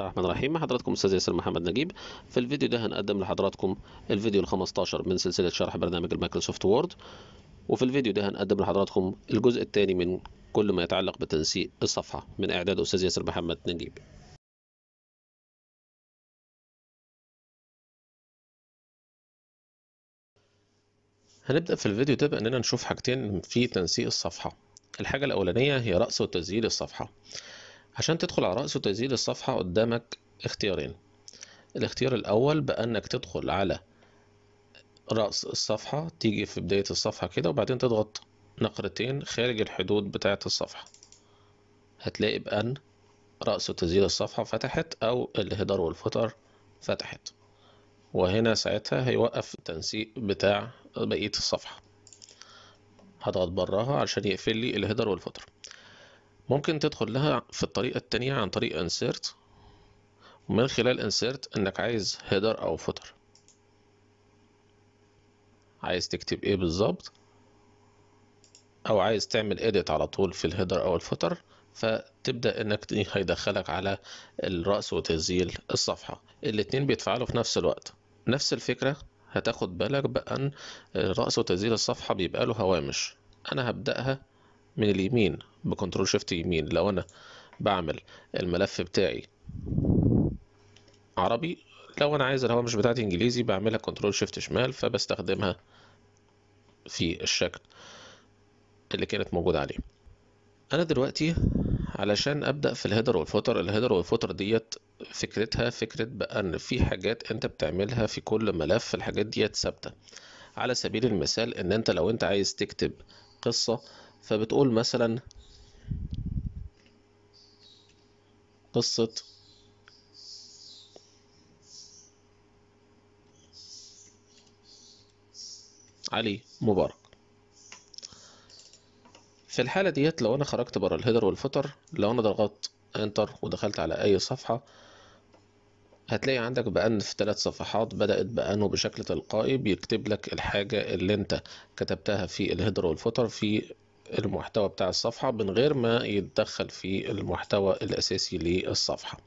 الرحمن الرحيم حضراتكم استاذ ياسر محمد نجيب في الفيديو ده هنقدم لحضراتكم الفيديو ال15 من سلسله شرح برنامج المايكروسوفت وورد وفي الفيديو ده هنقدم لحضراتكم الجزء الثاني من كل ما يتعلق بتنسيق الصفحه من اعداد استاذ ياسر محمد نجيب هنبدا في الفيديو ده باننا نشوف حاجتين في تنسيق الصفحه الحاجه الاولانيه هي رأس وتسجيل الصفحه عشان تدخل على رأس وتزيد الصفحة قدامك اختيارين الاختيار الأول بأنك تدخل على رأس الصفحة تيجي في بداية الصفحة كده وبعدين تضغط نقرتين خارج الحدود بتاعة الصفحة هتلاقي بأن رأس وتزيل الصفحة فتحت أو الهيدر والفوتر فتحت وهنا ساعتها هيوقف التنسيق بتاع بقية الصفحة هضغط براها عشان يقفل لي الهيدر والفوتر ممكن تدخل لها في الطريقة التانية عن طريق insert ومن خلال insert انك عايز header او footer عايز تكتب ايه بالظبط او عايز تعمل edit على طول في الهيدر او الفوتر فتبدا انك هيدخلك على الراس وتسجيل الصفحه الاتنين بيتفعلوا في نفس الوقت نفس الفكره هتاخد بالك بان راس وتسجيل الصفحه بيبقى له هوامش انا هبداها من اليمين بكنترول شيفت يمين لو انا بعمل الملف بتاعي عربي لو انا عايز الهوامش بتاعتي انجليزي بعملها كنترول شيفت شمال فبستخدمها في الشكل اللي كانت موجودة عليه انا دلوقتي علشان ابدا في الهيدر والفوتر الهيدر والفوتر ديت فكرتها فكره بان في حاجات انت بتعملها في كل ملف الحاجات ديت ثابته على سبيل المثال ان انت لو انت عايز تكتب قصه فبتقول مثلا قصة علي مبارك في الحالة ديت لو أنا خرجت برا الهيدر والفوتر لو أنا ضغطت انتر ودخلت على أي صفحة هتلاقي عندك بأن في ثلاث صفحات بدأت بأنه بشكل تلقائي بيكتب لك الحاجة اللي انت كتبتها في الهيدر والفوتر في المحتوى بتاع الصفحة من غير ما يتدخل في المحتوى الأساسي للصفحة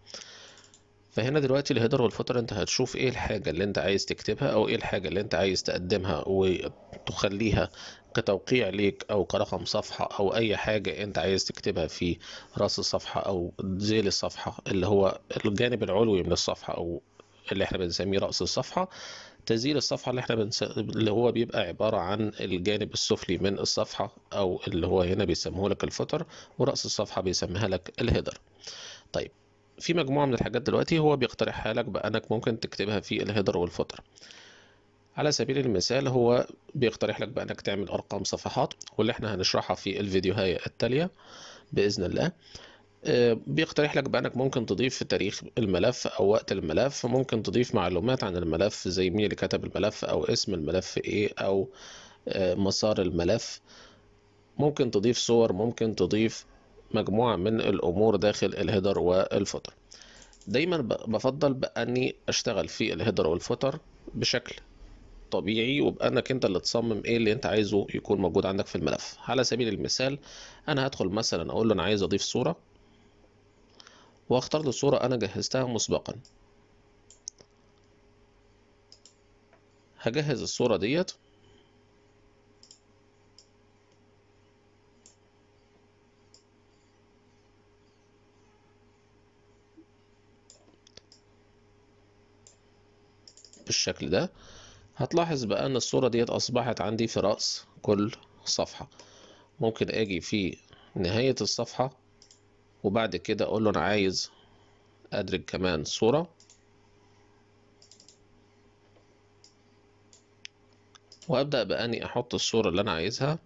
فهنا دلوقتي الهيدر والفوتر انت هتشوف ايه الحاجة اللي انت عايز تكتبها او ايه الحاجة اللي انت عايز تقدمها وتخليها كتوقيع ليك او كرقم صفحة او اي حاجة انت عايز تكتبها في راس الصفحة او ذيل الصفحة اللي هو الجانب العلوي من الصفحة او اللي احنا بنسميه رأس الصفحة تزيل الصفحة اللي احنا بنس... اللي هو بيبقى عبارة عن الجانب السفلي من الصفحة أو اللي هو هنا بيسموه لك الفوتر ورأس الصفحة بيسميها لك الهيدر طيب في مجموعة من الحاجات دلوقتي هو بيقترحها لك بأنك ممكن تكتبها في الهيدر والفوتر على سبيل المثال هو بيقترح لك بأنك تعمل أرقام صفحات واللي احنا هنشرحها في هاي التالية بإذن الله آه، بيقترح لك بأنك ممكن تضيف في تاريخ الملف أو وقت الملف ممكن تضيف معلومات عن الملف زي مين اللي كتب الملف أو اسم الملف إيه أو آه، مسار الملف ممكن تضيف صور ممكن تضيف مجموعة من الأمور داخل الهيدر والفوتر دايما بفضل بأني أشتغل في الهيدر والفوتر بشكل طبيعي وبأنك أنت اللي تصمم إيه اللي أنت عايزه يكون موجود عندك في الملف على سبيل المثال أنا هدخل مثلا أقول له أنا عايز أضيف صورة واختار له صورة أنا جهزتها مسبقا هجهز الصورة ديت بالشكل ده هتلاحظ بقى ان الصورة ديت اصبحت عندي في رأس كل صفحة ممكن اجي في نهاية الصفحة وبعد كده اقول له انا عايز ادرج كمان صورة وابدأ باني احط الصورة اللي انا عايزها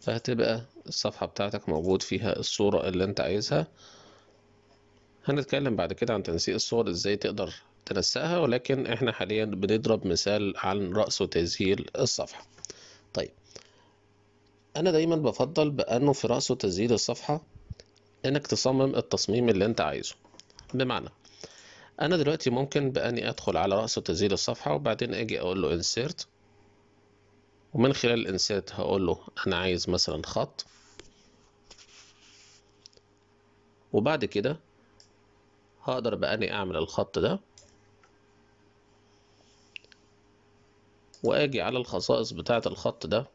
فهتبقى الصفحة بتاعتك موجود فيها الصورة اللي انت عايزها هنتكلم بعد كده عن تنسيق الصور ازاي تقدر تنسقها ولكن احنا حاليا بنضرب مثال عن رأس وتسهيل الصفحة طيب انا دايما بفضل بانه في رأس وتسهيل الصفحة انك تصمم التصميم اللي انت عايزه بمعنى انا دلوقتي ممكن باني ادخل على رأس وتسهيل الصفحة وبعدين اجي اقول له insert ومن خلال الانسيرت هقول له انا عايز مثلا خط وبعد كده هقدر بقاني اعمل الخط ده واجي على الخصائص بتاعة الخط ده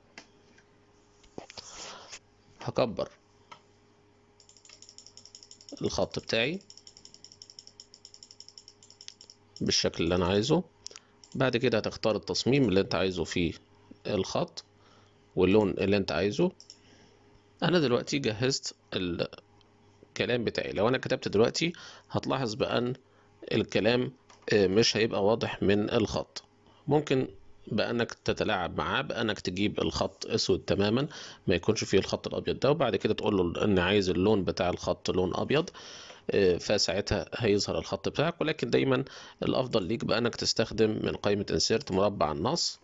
هكبر الخط بتاعي بالشكل اللي انا عايزه بعد كده هتختار التصميم اللي انت عايزه فيه الخط واللون اللي انت عايزه انا دلوقتي جهزت الكلام بتاعي لو انا كتبت دلوقتي هتلاحظ بان الكلام آه، مش هيبقى واضح من الخط ممكن بانك تتلاعب معاه بانك تجيب الخط اسود تماما ما يكونش فيه الخط الابيض ده وبعد كده تقول له ان عايز اللون بتاع الخط لون ابيض آه، فساعتها هيظهر الخط بتاعك ولكن دايما الافضل ليك بانك تستخدم من قائمه انسيرت مربع النص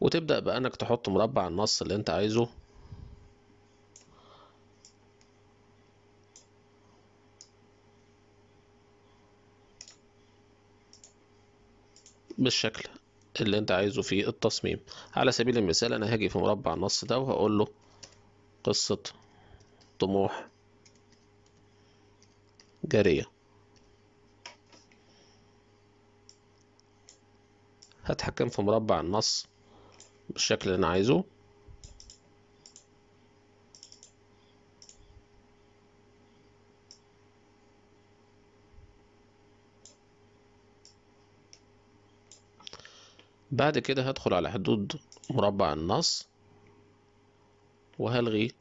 وتبدا بانك تحط مربع النص اللي انت عايزه بالشكل اللي انت عايزه في التصميم على سبيل المثال انا هاجي في مربع النص ده وهقول له قصة طموح جارية هتحكم في مربع النص بالشكل اللي انا عايزه بعد كده هدخل على حدود مربع النص وهلغي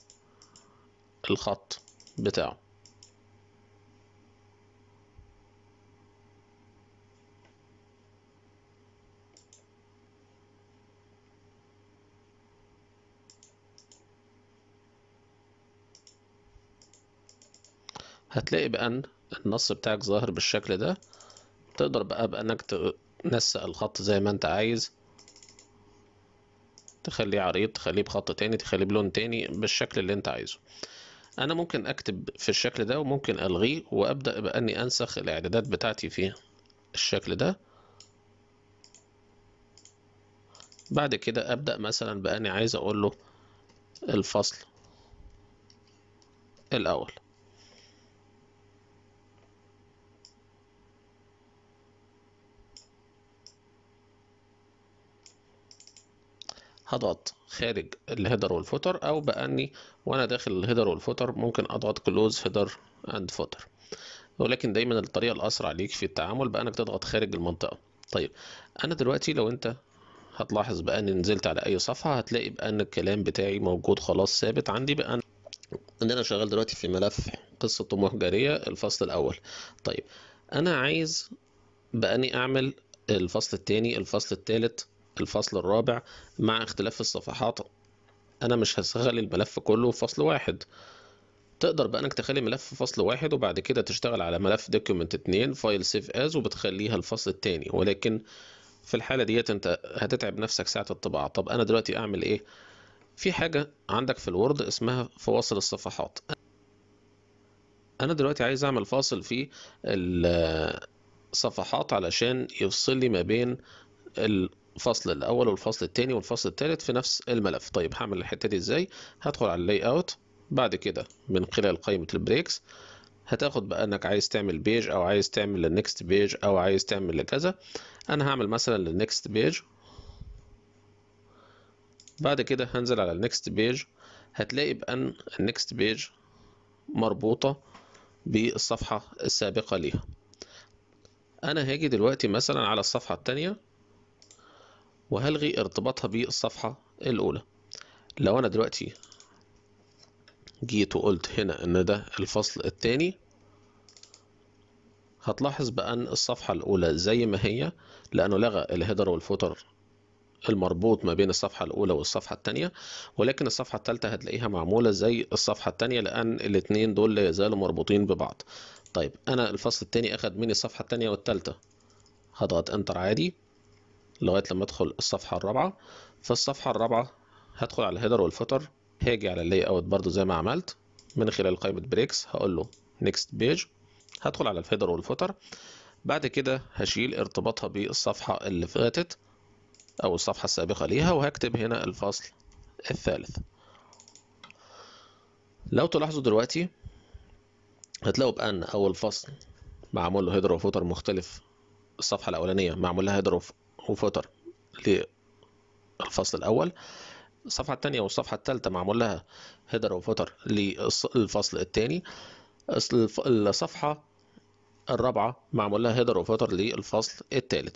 الخط بتاعه هتلاقي بأن النص بتاعك ظاهر بالشكل ده تقدر بقى بأنك نسق الخط زي ما انت عايز تخليه عريض تخليه بخط تاني تخليه بلون تاني بالشكل اللي انت عايزه انا ممكن اكتب في الشكل ده وممكن الغيه وابدا باني انسخ الاعدادات بتاعتي في الشكل ده بعد كده ابدا مثلا باني عايز اقول له الفصل الاول هضغط خارج الهيدر والفوتر او باني وانا داخل الهيدر والفوتر ممكن اضغط كلوز هيدر اند فوتر ولكن دايما الطريقه الاسرع ليك في التعامل بانك تضغط خارج المنطقه طيب انا دلوقتي لو انت هتلاحظ باني نزلت على اي صفحه هتلاقي بان الكلام بتاعي موجود خلاص ثابت عندي بان ان انا شغال دلوقتي في ملف قصه طموح جاريه الفصل الاول طيب انا عايز باني اعمل الفصل الثاني الفصل الثالث الفصل الرابع مع اختلاف الصفحات أنا مش هخلي الملف كله في فصل واحد تقدر بقى انك تخلي ملف في فصل واحد وبعد كده تشتغل على ملف دوكيومنت 2 فايل سيف از وبتخليها الفصل التاني ولكن في الحالة ديت انت هتتعب نفسك ساعة الطباعة طب انا دلوقتي اعمل ايه في حاجة عندك في الوورد اسمها فواصل الصفحات انا دلوقتي عايز اعمل فاصل في الصفحات علشان يفصل لي ما بين الفصل الاول والفصل الثاني والفصل الثالث في نفس الملف طيب هعمل الحته دي ازاي هدخل على اللاي اوت بعد كده من خلال قائمه البريكس هتاخد بقى انك عايز تعمل بيج او عايز تعمل للنكست بيج او عايز تعمل لكذا انا هعمل مثلا للنكست بيج بعد كده هنزل على النكست بيج هتلاقي بان النكست بيج مربوطه بالصفحه السابقه ليها انا هاجي دلوقتي مثلا على الصفحه الثانيه وهلغي ارتباطها بالصفحة الأولى لو أنا دلوقتي جيت وقلت هنا إن ده الفصل الثاني هتلاحظ بأن الصفحة الأولى زي ما هي لأنه لغى الهيدر والفوتر المربوط ما بين الصفحة الأولى والصفحة الثانية ولكن الصفحة الثالثة هتلاقيها معمولة زي الصفحة الثانية لأن الاثنين دول لا يزالوا مربوطين ببعض طيب أنا الفصل الثاني أخد مني الصفحة الثانية والثالثة هضغط انتر عادي لغاية لما ادخل الصفحة الرابعة في الصفحة الرابعة هدخل على الهيدر والفوتر هاجي على اللاي اوت برضو زي ما عملت من خلال قائمة بريكس هقول له نيكست بيج هدخل على الهيدر والفوتر بعد كده هشيل ارتباطها بالصفحة اللي فاتت أو الصفحة السابقة ليها وهكتب هنا الفصل الثالث لو تلاحظوا دلوقتي هتلاقوا بأن أول فصل معمول له هيدر وفوتر مختلف الصفحة الأولانية معمول لها هيدر وفوتر للفصل الأول الصفحة الثانية والصفحة الثالثة معمول لها هيدر وفوتر للفصل الثاني الصفحة الرابعة معمول لها هيدر وفوتر للفصل الثالث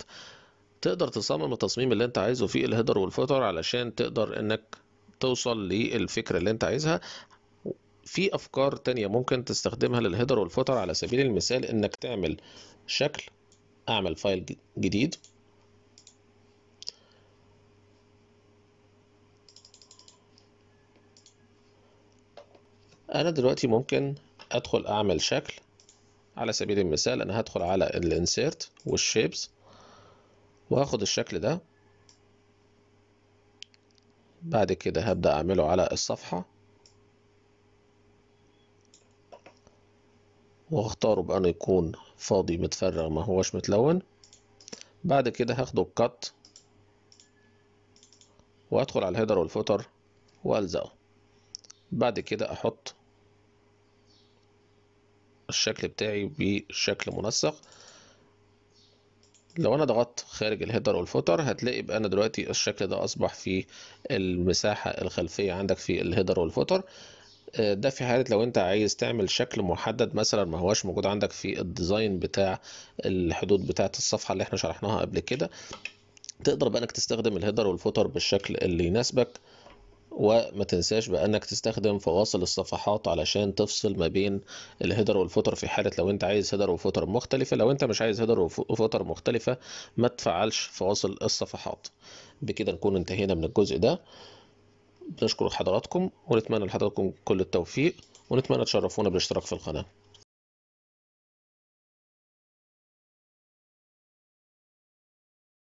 تقدر تصمم التصميم اللي انت عايزه في الهيدر والفوتر علشان تقدر انك توصل للفكرة اللي انت عايزها في افكار تانية ممكن تستخدمها للهيدر والفوتر على سبيل المثال انك تعمل شكل اعمل فايل جديد أنا دلوقتي ممكن أدخل أعمل شكل على سبيل المثال أنا هدخل على الانسيرت والشيبس وهاخد الشكل ده بعد كده هبدأ أعمله على الصفحة واختاره بأنه يكون فاضي متفرغ ما هوش متلون بعد كده هاخده بكت وادخل على الهيدر والفوتر والزقه بعد كده احط الشكل بتاعي بشكل منسق لو انا ضغطت خارج الهيدر والفوتر هتلاقي بقى انا دلوقتي الشكل ده اصبح في المساحه الخلفيه عندك في الهيدر والفوتر آه، ده في حالة لو انت عايز تعمل شكل محدد مثلا ما هواش موجود عندك في الديزاين بتاع الحدود بتاعة الصفحة اللي احنا شرحناها قبل كده تقدر بقى انك تستخدم الهيدر والفوتر بالشكل اللي يناسبك وما تنساش بانك تستخدم فواصل الصفحات علشان تفصل ما بين الهيدر والفوتر في حاله لو انت عايز هيدر وفوتر مختلفه لو انت مش عايز هيدر وفوتر مختلفه ما تفعلش فواصل الصفحات بكده نكون انتهينا من الجزء ده بنشكر حضراتكم ونتمنى لحضراتكم كل التوفيق ونتمنى تشرفونا بالاشتراك في القناه